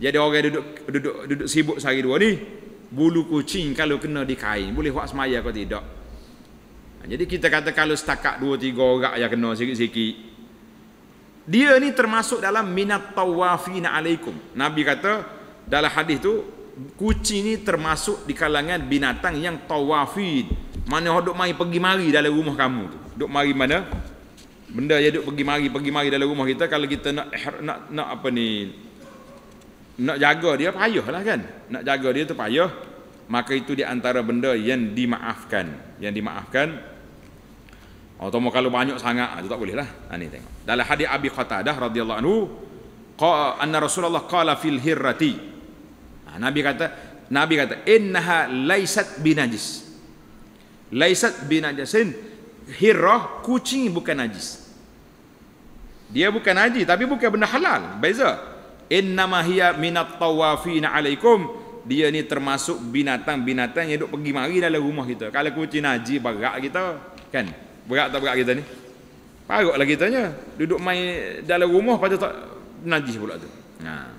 Jadi orang duduk duduk duduk sibuk sehari dua ni, bulu kucing kalau kena di kain boleh buat semaya atau tidak. Ha, jadi kita kata kalau setakat dua tiga orang yang kena sikit-sikit. Dia ni termasuk dalam minat tawafina alaikum. Nabi kata dalam hadis tu kucing ni termasuk di kalangan binatang yang tawafin. Mana hok duk mari pergi mari dalam rumah kamu tu. Duk mari mana? Benda yang duk pergi mari pergi mari dalam rumah kita kalau kita nak nak nak apa ni? nak jaga dia payah lah kan nak jaga dia tu payah maka itu di antara benda yang dimaafkan yang dimaafkan atau kalau banyak sangat itu ah, tak boleh lah ha, ni tengok dalam hadis Abi Qatadah radhiyallahu anhu anna Rasulullah Kala fil hirrati ha, Nabi kata Nabi kata innaha laisat binajis laisat binajisin hirrah kucing bukan najis dia bukan najis tapi bukan benda halal beza innama hiya minat tawafina alaikum dia ni termasuk binatang-binatang yang duk pergi mari dalam rumah kita kalau kucing naji berat kita kan berat tak berat kita ni parut lah kitanya duduk main dalam rumah pada tak najis pula tu ha.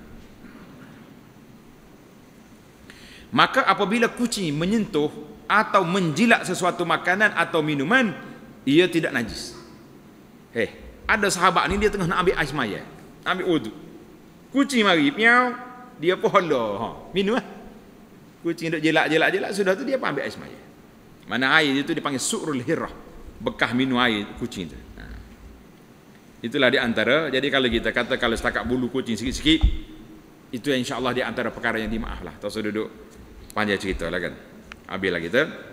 maka apabila kucing menyentuh atau menjilat sesuatu makanan atau minuman ia tidak najis eh ada sahabat ni dia tengah nak ambil air semaya ambil wuduk Kucing mari, piau, dia pola ha. Minum lah. Kucing duk jelak-jelak jelak sudah tu dia pun ambil air semaya. Mana air itu dipanggil su'rul hirah. Bekah minum air kucing itu. Ha. Itulah di antara. Jadi kalau kita kata kalau setakat bulu kucing sikit-sikit. Itu insya Allah di antara perkara yang dimaaflah. lah. Tak usah duduk panjang cerita lah kan. Habislah kita. Gitu.